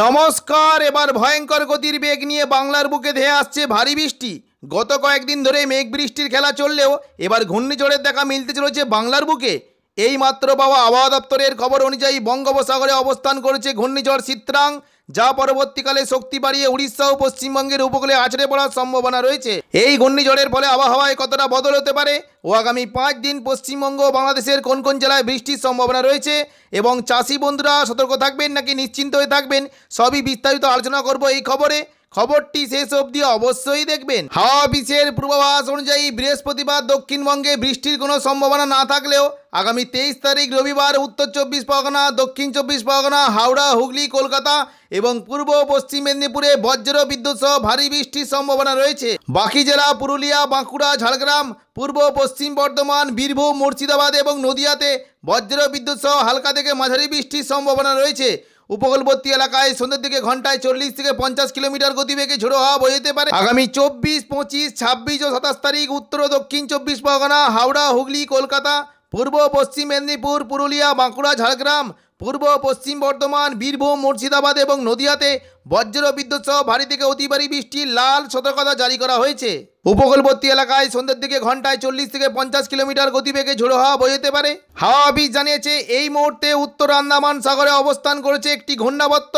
নমস্কার এবার ভয়ঙ্কর গতির বেগ নিয়ে বাংলার বুকে ধেয়ে আসছে ভারী বৃষ্টি গত কয়েকদিন ধরে মেঘ বৃষ্টির খেলা চললেও এবার ঘূর্ণিঝড়ের দেখা মিলতে চলেছে বাংলার বুকে এই মাত্র পাওয়া আবহাওয়া দপ্তরের খবর অনুযায়ী বঙ্গোপসাগরে অবস্থান করেছে ঘূর্ণিঝড় চিত্রাং যা পরবর্তীকালে শক্তি বাড়িয়ে উড়িষ্যা ও পশ্চিমবঙ্গের উপকূলে আছড়ে পড়ার সম্ভাবনা রয়েছে এই ঘূর্ণিঝড়ের ফলে আবহাওয়ায় কতটা বদল হতে পারে ও আগামী পাঁচ দিন পশ্চিমবঙ্গ ও বাংলাদেশের কোন কোন জেলায় বৃষ্টির সম্ভাবনা রয়েছে এবং চাষি বন্ধুরা সতর্ক থাকবেন নাকি নিশ্চিন্ত হয়ে থাকবেন সবই বিস্তারিত আলোচনা করব এই খবরে খবরটি শেষ অবধি অবশ্যই দেখবেন হাওয়া অফিসের পূর্বাভাস অনুযায়ী বৃহস্পতিবার দক্ষিণবঙ্গে বৃষ্টির কোনো সম্ভাবনা না থাকলেও আগামী তেইশ তারিখ রবিবার উত্তর চব্বিশ পরগনা দক্ষিণ চব্বিশ পরগনা হাওড়া হুগলি কলকাতা এবং পূর্ব পশ্চিম মেদিনীপুরে বজ্র বিদ্যুৎ সহ ভারী বৃষ্টির সম্ভাবনা রয়েছে বাকি জেলা পুরুলিয়া বাঁকুড়া ঝাড়গ্রাম পূর্ব পশ্চিম বর্ধমান বীরভূম মুর্শিদাবাদ এবং নদিয়াতে বজ্র বিদ্যুৎ সহ হালকা থেকে মাঝারি বৃষ্টির সম্ভাবনা রয়েছে উপকূলবর্তী এলাকায় সন্ধ্যের দিকে ঘন্টায় চল্লিশ থেকে পঞ্চাশ কিলোমিটার গতিবেগে ঝোড়ো হওয়া বইতে পারে আগামী চব্বিশ পঁচিশ ছাব্বিশ ও সাতাশ তারিখ উত্তর দক্ষিণ চব্বিশ পরগনা হাওড়া হুগলি কলকাতা পূর্ব পশ্চিম মেদিনীপুর পুরুলিয়া বাঁকুড়া ঝাড়গ্রাম পূর্ব পশ্চিম বর্ধমান বীরভূম মুর্শিদাবাদ এবং নদিয়াতে বজ্র বিদ্যুৎ সহ ভারী থেকে অতি ভারী বৃষ্টির লাল সতর্কতা জারি করা হয়েছে উপকূলবর্তী এলাকায় সন্ধ্যের দিকে ঘন্টায় চল্লিশ থেকে পঞ্চাশ কিলোমিটার গতিবেগে ঝোড়ো হাওয়া হতে পারে হাওয়া অফিস জানিয়েছে এই মুহূর্তে উত্তর আন্দামান সাগরে অবস্থান করেছে একটি ঘূর্ণাবর্ত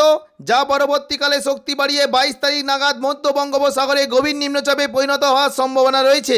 যা পরবর্তীকালে শক্তি বাড়িয়ে বাইশ তারিখ নাগাদ মধ্য বঙ্গোপসাগরে গভীর নিম্নচাপে পরিণত হওয়ার সম্ভাবনা রয়েছে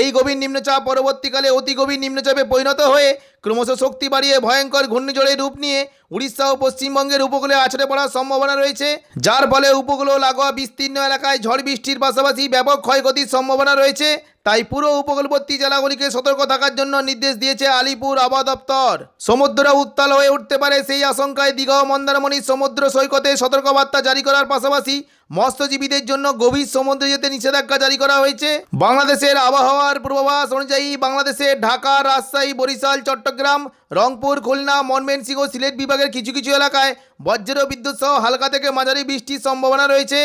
এই গভীর নিম্নচাপ পরবর্তীকালে অতি গভীর নিম্নচাপে পরিণত হয়ে ক্রমশ শক্তি বাড়িয়ে ভয়ঙ্কর ঘূর্ণিঝড়ের রূপ নিয়ে উড়িষ্যা ও পশ্চিমবঙ্গের উপকূলে আছড়ে পড়ার সম্ভাবনা রয়েছে যার ফলে উপকূল ও লাগোয়া বিস্তীর্ণ এলাকায় ঝড় বৃষ্টির পাশাপাশি ব্যাপক ক্ষয়ক্ষতির সম্ভাবনা রয়েছে তাই পুরো উপকূলবর্তী জেলাগুলিকে সতর্ক থাকার জন্য নির্দেশ দিয়েছে আলিপুর আবহাওয়া দপ্তর সমুদ্র উত্তাল হয়ে উঠতে পারে সেই আশঙ্কায় দীঘা মন্দারমণি সমুদ্র সৈকতে সতর্কবার্তা জারি করার পাশাপাশি মৎস্যজীবীদের জন্য গভীর সমুদ্রে যেতে নিষেধাজ্ঞা জারি করা হয়েছে বাংলাদেশের আবহাওয়ার পূর্বাভাস অনুযায়ী বাংলাদেশের ঢাকা রাজশাহী বরিশাল চট্টগ্রাম চট্টগ্রাম রংপুর খুলনা ময়মনসিংহ সিলেট বিভাগের কিছু কিছু এলাকায় বজ্র বিদ্যুৎ সহ হালকা থেকে মাঝারি বৃষ্টির সম্ভাবনা রয়েছে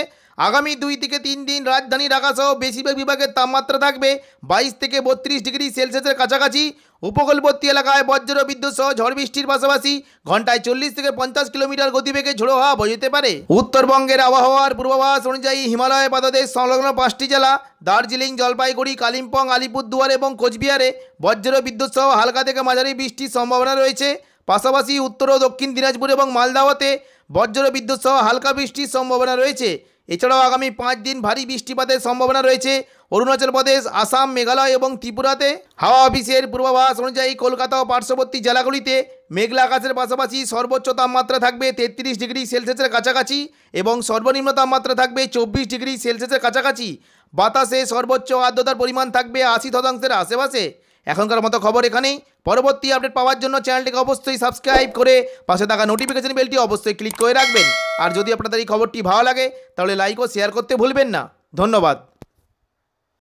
আগামী দুই থেকে তিন দিন রাজধানী ঢাকাসহ বেশিরভাগ বিভাগের তাপমাত্রা থাকবে বাইশ থেকে বত্রিশ ডিগ্রি সেলসিয়াসের কাছাকাছি উপকূলবর্তী এলাকায় বজ্র বিদ্যুৎ সহ ঝড় বৃষ্টির পাশাপাশি ঘন্টায় চল্লিশ থেকে পঞ্চাশ কিলোমিটার গতিবেগে ঝোড়ো হওয়া বইতে পারে উত্তরবঙ্গের আবহাওয়ার পূর্বাভাস অনুযায়ী হিমালয় পাদদেশ সংলগ্ন পাঁচটি জেলা দার্জিলিং জলপাইগুড়ি কালিম্পং আলিপুরদুয়ার এবং কোচবিহারে বজ্র বিদ্যুৎ সহ হালকা থেকে মাঝারি বৃষ্টির সম্ভাবনা রয়েছে পাশাপাশি উত্তর ও দক্ষিণ দিনাজপুর এবং মালদাওয়াতে বজ্র বিদ্যুৎ সহ হালকা বৃষ্টির সম্ভাবনা রয়েছে এছাড়াও আগামী পাঁচ দিন ভারী বৃষ্টিপাতের সম্ভাবনা রয়েছে অরুণাচল প্রদেশ আসাম মেঘালয় এবং ত্রিপুরাতে হাওয়া অফিসের পূর্বাভাস অনুযায়ী কলকাতা ও পার্শ্ববর্তী জেলাগুলিতে মেঘলা আকাশের পাশাপাশি সর্বোচ্চ তাপমাত্রা থাকবে তেত্রিশ ডিগ্রি সেলসিয়াসের কাছাকাছি এবং সর্বনিম্ন তাপমাত্রা থাকবে চব্বিশ ডিগ্রি সেলসিয়াসের কাছাকাছি বাতাসে সর্বোচ্চ আর্দ্রতার পরিমাণ থাকবে আশি শতাংশের আশেপাশে এখনকার মতো খবর এখানেই পরবর্তী আপডেট পাওয়ার জন্য চ্যানেলটিকে অবশ্যই সাবস্ক্রাইব করে পাশে থাকা নোটিফিকেশন বেলটি অবশ্যই ক্লিক করে রাখবেন আর যদি আপনাদের এই খবরটি ভালো লাগে তাহলে লাইক ও শেয়ার করতে ভুলবেন না ধন্যবাদ